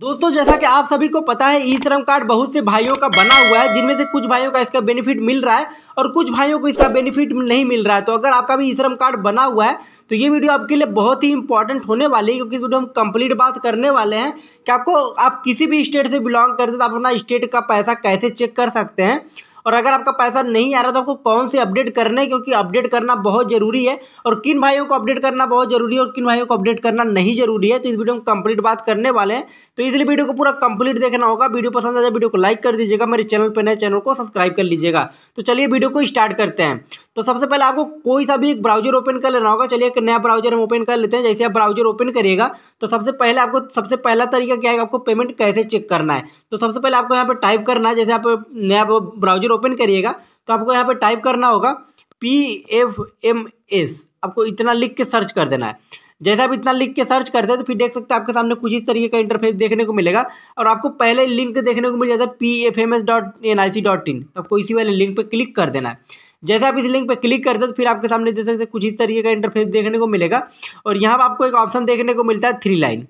दोस्तों जैसा कि आप सभी को पता है ई श्रम कार्ड बहुत से भाइयों का बना हुआ है जिनमें से कुछ भाइयों का इसका बेनिफिट मिल रहा है और कुछ भाइयों को इसका बेनिफिट नहीं मिल रहा है तो अगर आपका भी ई श्रम कार्ड बना हुआ है तो ये वीडियो आपके लिए बहुत ही इंपॉर्टेंट होने वाली है क्योंकि इस वीडियो हम कंप्लीट बात करने वाले हैं कि आपको आप किसी भी स्टेट से बिलोंग करते तो आप अपना स्टेट का पैसा कैसे चेक कर सकते हैं और अगर आपका पैसा नहीं आ रहा तो आपको कौन से अपडेट करने क्योंकि अपडेट करना बहुत ज़रूरी है और किन भाइयों को अपडेट करना बहुत ज़रूरी है और किन भाइयों को अपडेट करना नहीं ज़रूरी है तो इस वीडियो में कंप्लीट बात करने वाले हैं तो इसलिए वीडियो को पूरा कंप्लीट देखना होगा वीडियो पसंद आ जाए तो वीडियो को लाइक कर दीजिएगा मेरे चैनल पर नए चैनल को सब्सक्राइब कर लीजिएगा तो चलिए वीडियो को स्टार्ट करते हैं तो सबसे पहले आपको कोई सा भी एक ब्राउजर ओपन कर लेना होगा चलिए एक नया ब्राउजर हम ओपन कर लेते हैं जैसे आप ब्राउजर ओपन करिएगा तो सबसे पहले आपको सबसे पहला तरीका क्या है आपको पेमेंट कैसे चेक करना है तो सबसे पहले आपको यहाँ पर टाइप करना है जैसे आप नया ब्राउजर ब्राउज़र ओपन करिएगा तो आपको यहाँ पर टाइप करना होगा पी एफ एम एस आपको इतना लिख के सर्च कर देना है जैसे आप इतना लिख के सर्च करते हैं तो फिर देख सकते हैं आपके सामने कुछ इस तरीके का इंटरफेस देखने को मिलेगा और आपको पहले लिंक देखने को मिल जाता है P F M S dot N I C dot in तो आपको इसी वाले लिंक पर क्लिक कर देना है जैसे आप इस लिंक पर क्लिक करते हैं तो फिर आपके सामने देख सकते हैं कुछ इस तरीके का इंटरफेस देखने को मिलेगा और यहाँ पर आपको एक ऑप्शन देखने को मिलता है थ्री लाइन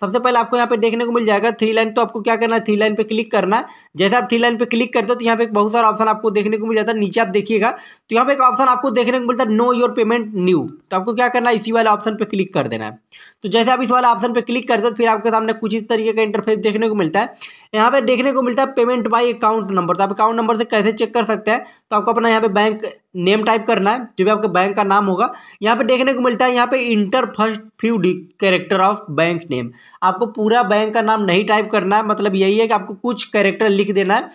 सबसे पहले आपको यहाँ पे देखने को मिल जाएगा थ्री लाइन तो आपको क्या करना है थ्री लाइन पे क्लिक करना है जैसे आप थ्री लाइन पे क्लिक करते हो तो यहाँ पे एक बहुत सारा ऑप्शन आपको देखने को मिल जाता है नीचे आप देखिएगा तो यहाँ पे एक ऑप्शन आपको देखने को मिलता है नो योर पेमेंट न्यू तो आपको क्या करना है इसी वाले ऑप्शन पर क्लिक कर देना है तो जैसे आप इस वाले ऑप्शन पर क्लिक करते हो तो फिर आपके सामने कुछ इस तरीके का इंटरफेस देखने को मिलता है यहाँ पे देखने को मिलता है पेमेंट बाय अकाउंट नंबर तो आप अकाउंट नंबर से कैसे चेक कर सकते हैं तो आपको अपना यहाँ पे बैंक नेम टाइप करना है जो भी आपके बैंक का नाम होगा यहाँ पे देखने को मिलता है यहाँ पे enter first few the character of bank name आपको पूरा बैंक का नाम नहीं टाइप करना है मतलब यही है कि आपको कुछ कैरेक्टर लिख देना है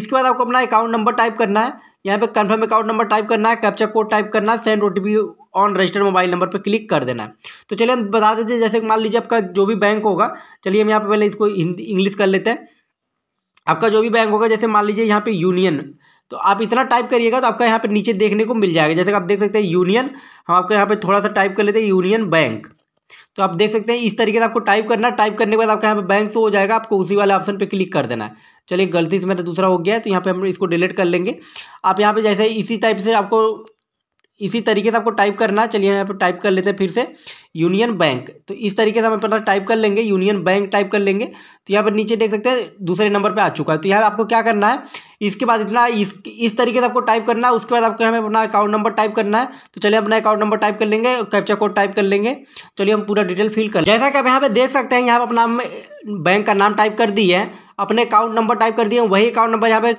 इसके बाद आपको अपना अकाउंट नंबर टाइप करना है यहाँ पे कंफर्म अकाउंट नंबर टाइप करना है कैप्चा कोड टाइप करना है send OTP on registered mobile number पर क्लिक कर देना है तो चलिए हम बता देते हैं जैसे मान लीजिए आपका जो भी बैंक होगा चलिए हम यहाँ पे पहले इसको इंग्लिश कर लेते हैं आपका जो भी बैंक होगा जैसे मान लीजिए यहाँ पे यूनियन तो आप इतना टाइप करिएगा तो आपका यहाँ पे नीचे देखने को मिल जाएगा जैसे आप देख सकते हैं यूनियन हम आपको यहाँ पे थोड़ा सा टाइप कर लेते हैं यूनियन बैंक तो आप देख सकते हैं इस तरीके से आपको टाइप करना टाइप करने के बाद आपका यहाँ पे बैंक से हो जाएगा आपको उसी वाले ऑप्शन पे क्लिक कर देना है चलिए गलती से मेरा दूसरा हो गया है तो यहाँ पे हम इसको डिलीट कर लेंगे आप यहाँ पे जैसे इसी टाइप से आपको इसी तरीके से आपको टाइप करना है चलिए यहाँ पर टाइप कर लेते हैं फिर से यूनियन बैंक तो इस तरीके से हम अपना टाइप कर लेंगे यूनियन बैंक टाइप कर लेंगे तो यहाँ पर नीचे देख सकते हैं दूसरे नंबर पे आ चुका है तो यहाँ आपको क्या करना है इसके बाद इतना इस इस तरीके से आपको टाइप करना है उसके बाद आपको हमें अपना अकाउंट नंबर टाइप करना है तो चलिए अपना अकाउंट नंबर टाइप कर लेंगे कैप्चा कोड टाइप कर लेंगे चलिए हम पूरा डिटेल फिल कर जैसा कि आप यहाँ पर देख सकते हैं यहाँ पर अपना बैंक का नाम टाइप कर दिए अपने अकाउंट नंबर टाइप कर दिए वही अकाउंट नंबर यहाँ पे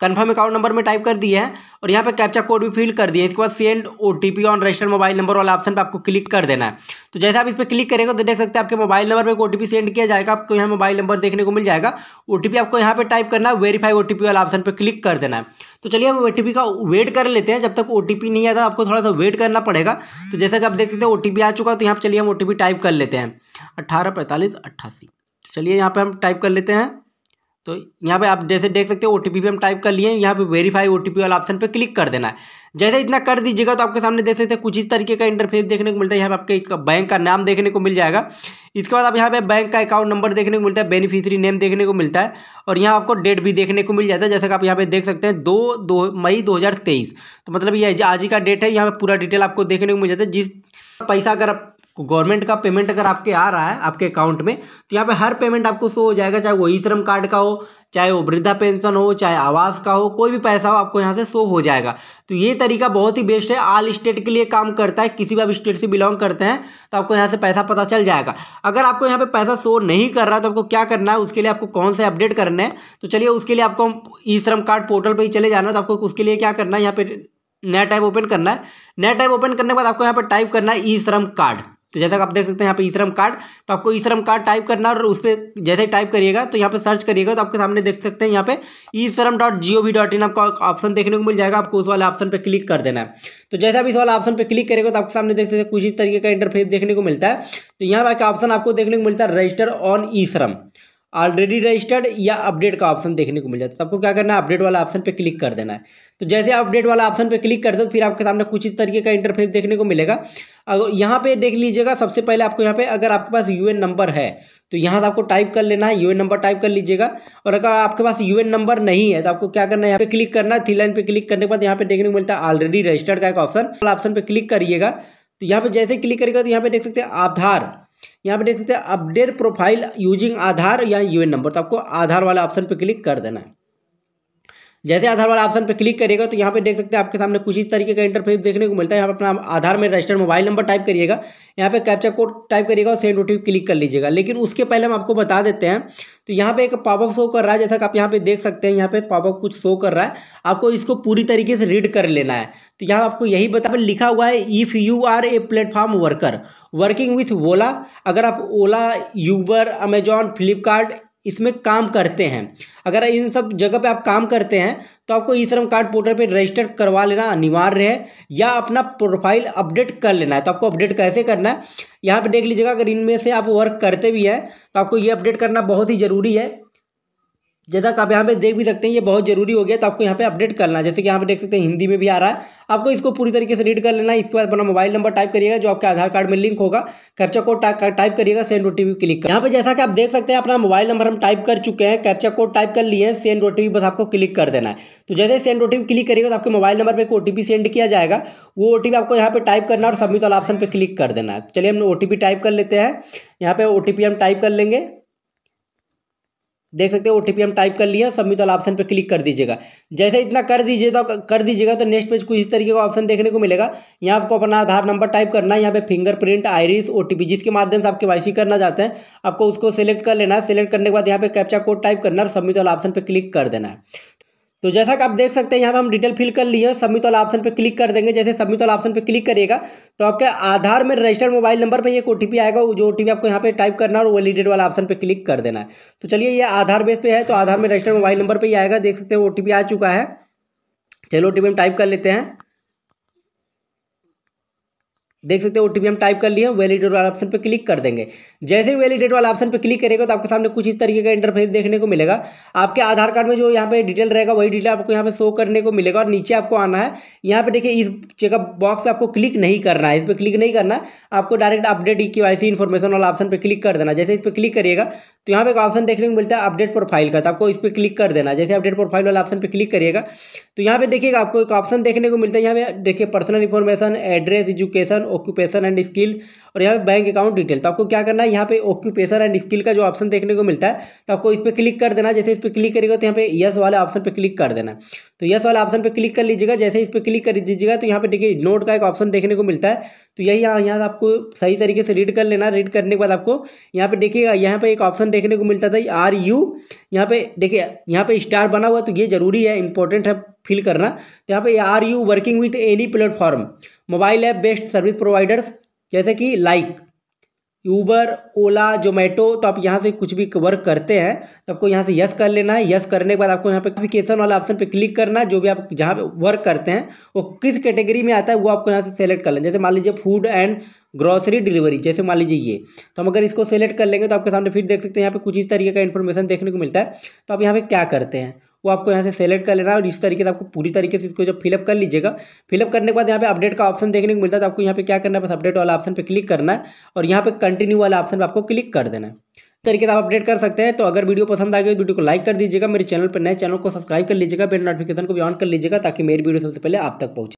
कन्फर्म अकाउंट नंबर में टाइप कर दिए है और यहाँ पे कैप्चा कोड भी फिल कर है इसके बाद send O T P on registered mobile number वाला ऑप्शन पे आपको क्लिक कर देना है तो जैसे आप इस पर क्लिक करेंगे तो देख सकते हैं आपके मोबाइल नंबर पर ओ टी पी सेंड किया जाएगा आपको यहाँ मोबाइल नंबर देखने को मिल जाएगा ओ टी पी आपको यहाँ पर टाइप करना है वेरीफाई ओ टी वाला ऑप्शन पर क्लिक कर देना है तो चलिए हम ओ टी पी का वेट कर लेते हैं जब तक ओ टी पी नहीं आता आपको थोड़ा सा वेट करना पड़ेगा तो जैसे कि आप देख सकते हैं ओ टी पी आ चुका तो यहाँ पर चलिए हम ओ टी पी टाइप कर लेते हैं अट्ठारह पैंतालीस अट्ठासी चलिए यहाँ पर हम टाइप कर लेते हैं तो यहाँ पे आप जैसे देख सकते हो ओ टी पी हम टाइप कर लिए यहाँ पे वेरीफाई ओ टी पी वाला ऑप्शन पे क्लिक कर देना है जैसे इतना कर दीजिएगा तो आपके सामने देख सकते हैं कुछ इस तरीके का इंटरफेस देखने को मिलता है यहाँ पे आपके एक बैंक का नाम देखने को मिल जाएगा इसके बाद आप यहाँ पे बैंक का अकाउंट नंबर देखने को मिलता है बेनिफिशरी नेम देखने को मिलता है और यहाँ आपको डेट भी देखने को मिल जाता है जैसे कि आप यहाँ पे देख सकते हैं दो दो मई दो तो मतलब ये आज ही का डेट है यहाँ पर पूरा डिटेल आपको देखने को मिल जाता है जिस पैसा अगर आप गवर्नमेंट का पेमेंट अगर आपके आ रहा है आपके अकाउंट में तो यहाँ पे हर पेमेंट आपको शो हो जाएगा चाहे वो ई श्रम कार्ड का हो चाहे वो वृद्धा पेंशन हो चाहे आवास का हो कोई भी पैसा हो आपको यहाँ से शो हो जाएगा तो ये तरीका बहुत ही बेस्ट है आल स्टेट के लिए काम करता है किसी भी आप स्टेट से बिलोंग करते हैं तो आपको यहाँ से पैसा पता चल जाएगा अगर आपको यहाँ पर पैसा शो नहीं कर रहा है तो आपको क्या करना है उसके लिए आपको कौन से अपडेट करना है तो चलिए उसके लिए आपको हम ई श्रम कार्ड पोर्टल पर ही चले जाना तो आपको उसके लिए क्या करना है यहाँ पर नया टाइप ओपन करना है नया टाइप ओपन करने के बाद आपको यहाँ पर टाइप करना है ई श्रम कार्ड तो जैसा आप देख सकते हैं यहाँ पे ईश्रम कार्ड तो आपको ईश्रम कार्ड टाइप करना और उस पर जैसे टाइप करिएगा तो यहाँ पे सर्च करिएगा तो आपके सामने देख सकते हैं यहाँ पे e Shram dot G O V dot in आपको ऑप्शन देखने को मिल जाएगा आपको उस वाले ऑप्शन पर क्लिक कर देना है तो जैसे आप इस वाला ऑप्शन पर क्लिक करेगा तो आपके सामने देख सकते हैं कुछ इस तरीके का इंटरफेस देखने को मिलता है तो यहाँ पर ऑप्शन आपको देखने को मिलता है register on e Shram already registered या अपडेट का ऑप्शन देखने को मिल जाता है तो आपको क्या करना है अपडेट वाला ऑप्शन पे क्लिक कर देना है तो जैसे अपडेट वाला ऑप्शन पे क्लिक कर दो तो फिर आपके सामने कुछ इस तरीके का इंटरफेस देखने को मिलेगा अगर यहाँ पे देख लीजिएगा सबसे पहले आपको यहाँ पे अगर आपके पास यूएन नंबर है तो यहाँ से आपको टाइप कर लेना है यूएन नंबर टाइप कर लीजिएगा और अगर आपके पास यूएन नंबर नहीं है तो आपको क्या करना है यहाँ पे क्लिक करना है थ्री लाइन पे क्लिक करने के बाद यहाँ पे देखने को मिलता है ऑलरेडी रजिस्टर्ड का एक ऑप्शन वाला ऑप्शन पर क्लिक करिएगा तो यहाँ पर जैसे क्लिक करिएगा तो यहाँ पे देख सकते हैं आधार यहाँ पे देख सकते हैं अपडेट प्रोफाइल यूजिंग आधार या एन नंबर तो आपको आधार वाला ऑप्शन पर क्लिक कर देना है जैसे आधार वाला ऑप्शन पर क्लिक करिएगा तो यहाँ पे देख सकते हैं आपके सामने कुछ इस तरीके का इंटरफेस देखने को मिलता है यहाँ पर अपना आधार में रजिस्टर्ड मोबाइल नंबर टाइप करिएगा यहाँ पे कैप्चा कोड टाइप करिएगा और सेंड ओ क्लिक कर लीजिएगा लेकिन उसके पहले हम आपको बता देते हैं तो यहाँ पे एक पॉपअप शो कर रहा है जैसा कि आप यहाँ पे देख सकते हैं यहाँ पे पॉपअप कुछ शो कर रहा है आपको इसको पूरी तरीके से रीड कर लेना है तो यहाँ आपको यही बता लिखा हुआ है if you are a platform worker working with Ola अगर आप ओला यूबर अमेजॉन फ्लिपकार्ट इसमें काम करते हैं अगर इन सब जगह पे आप काम करते हैं तो आपको ई श्रम कार्ड पोर्टल पे रजिस्टर करवा लेना अनिवार्य है या अपना प्रोफाइल अपडेट कर लेना है तो आपको अपडेट कैसे करना है यहाँ पे देख लीजिएगा अगर इनमें से आप वर्क करते भी हैं तो आपको ये अपडेट करना बहुत ही ज़रूरी है जैसा आप यहाँ पे देख भी सकते हैं ये बहुत जरूरी हो गया तो आपको यहाँ पे अपडेट करना है जैसे कि यहाँ पे देख सकते हैं हिंदी में भी आ रहा है आपको इसको पूरी तरीके से रीड कर लेना है इसके बाद अपना मोबाइल नंबर टाइप करिएगा जो आपके आधार कार्ड में लिंक होगा कैप्चा कोड टाइप करिएगा सेंड ओ क्लिक कर यहाँ पर जैसा कि आप देख सकते हैं अपना मोबाइल नंबर हम टाइप कर चुके हैं कैप्चा कोड टाइप कर लिए हैं सेंड ओ बस आपको क्लिक कर देना है तो जैसे सेंड ओ क्लिक करिएगा तो आपके मोबाइल नंबर पर एक ओ सेंड किया जाएगा वो ओ आपको यहाँ पर टाइप करना और सबमिट वाला ऑप्शन पर क्लिक कर देना है चलिए हम ओ टाइप कर लेते हैं यहाँ पर ओ हम टाइप कर लेंगे देख सकते हो ओ टी हम टाइप कर लिया सबमिट वाला ऑप्शन पर क्लिक कर दीजिएगा जैसे इतना कर दीजिए तो कर दीजिएगा तो नेक्स्ट पेज कुछ इस तरीके का ऑप्शन देखने को मिलेगा यहाँ आपको अपना आधार नंबर टाइप करना है यहाँ पे फिंगरप्रिंट आईरिस ओ जिसके माध्यम से आप के करना चाहते हैं आपको उसको सेलेक्ट कर लेना है सेलेक्ट करने के बाद यहाँ पे कैप्चा कोड टाइप करना है और सबमिट वाला ऑप्शन पर क्लिक कर देना है तो जैसा कि आप देख सकते हैं यहाँ पर हम डिटेल फिल कर लिए सबमिट वाला ऑप्शन पे क्लिक कर देंगे जैसे सबमिट वाला ऑप्शन पे क्लिक करिएगा तो आपके आधार में रजिस्टर्ड मोबाइल नंबर पे एक ओ आएगा जो ओ आपको यहाँ पे टाइप करना है और वैलिडेट वाला ऑप्शन पे क्लिक कर देना है तो चलिए ये आधार बेस पे है तो आधार में रजिस्टर्ड मोबाइल नंबर पर ही आएगा देख सकते हैं ओ आ चुका है चलो ओ हम टाइप कर लेते हैं देख सकते हो ओ हम टाइप कर लिए वैलिडेट वाला ऑप्शन पर क्लिक कर देंगे जैसे ही वैलिडेट वाला ऑप्शन पर क्लिक करेगा तो आपके सामने कुछ इस तरीके का इंटरफेस देखने को मिलेगा आपके आधार कार्ड में जो यहाँ पे डिटेल रहेगा वही डिटेल आपको यहाँ पे शो करने को मिलेगा और नीचे आपको आना है यहाँ पे देखिए इस चेकअप बॉक्स पर आपको क्लिक नहीं करना है इस पर क्लिक नहीं करना आपको डायरेक्ट अपडेट के वाई इन्फॉर्मेशन वाला ऑप्शन पर क्लिक कर देना जैसे इस पर क्लिक करिएगा तो यहाँ पे एक ऑप्शन देखने को मिलता है अपडेट प्रोफाइल का तो आपको इस पर क्लिक कर देना जैसे अपडेट प्रोफाइल वाला ऑप्शन पर क्लिक करिएगा तो यहाँ पे देखिएगा आपको एक ऑप्शन देखने को मिलता है यहाँ पे देखिए personal information address education occupation and skill और यहाँ पे बैंक अकाउंट डिटेल तो आपको क्या करना है यहाँ पे ऑक्यूपेशन एंड स्किल का जो ऑप्शन देखने को मिलता है तो आपको इस पर क्लिक कर देना जैसे इस पर क्लिक करेगा तो यहाँ पे यस वाले ऑप्शन पर क्लिक कर देना तो यस वाले ऑप्शन पर क्लिक कर लीजिएगा जैसे इस पर क्लिक कर दीजिएगा तो यहाँ पे देखिए नोट का एक ऑप्शन देखने को मिलता है तो यही यहाँ यहाँ आपको सही तरीके से रीड कर लेना रीड करने के बाद आपको यहाँ पे देखिएगा यहाँ पे एक ऑप्शन देखने को मिलता था आर यू यहाँ पे देखिए यहाँ पे स्टार बना हुआ तो ये जरूरी है इंपॉर्टेंट है फिल करना तो यहाँ पे are you working with any platform mobile app best service providers जैसे कि लाइक ऊबर ओला जोमेटो तो आप यहाँ से कुछ भी वर्क करते हैं तो आपको यहाँ से यस कर लेना है यस करने के बाद आपको यहाँ पे एप्लीकेशन वाला ऑप्शन पे क्लिक करना है जो भी आप जहाँ पे वर्क करते हैं वो किस कैटेगरी में आता है वो आपको यहाँ से सेलेक्ट कर लेना जैसे मान लीजिए फूड एंड ग्रॉसरी डिलीवरी जैसे मान लीजिए ये तो हम अगर इसको सेलेक्ट कर लेंगे तो आपके सामने फिर देख सकते हैं यहाँ पे कुछ इस तरीके का इन्फॉर्मेशन देखने को मिलता है तो आप यहाँ पे क्या करते हैं वो आपको यहाँ से सेलेक्ट कर लेना है और इस तरीके से आपको पूरी तरीके से इसको जब फिलअप कर लीजिएगा फिलअप करने के बाद यहाँ पे अपडेट का ऑप्शन देखने को मिलता है तो आपको यहाँ पे क्या करना है बस अपडेट वाला ऑप्शन पे क्लिक करना है और यहाँ पे कंटिन्यू वाला ऑप्शन पर आपको क्लिक कर देना है तरीके से आप अपडेट कर सकते हैं तो अगर वीडियो पसंद आ गई वीडियो को लाइक कर दीजिएगा मेरे चैनल पर नए चैनल को सब्सक्राइब कर लीजिएगा बेल नोटिफिकेशन को भी ऑन कर लीजिएगा ताकि मेरी वीडियो सबसे पहले आप तक पहुँचे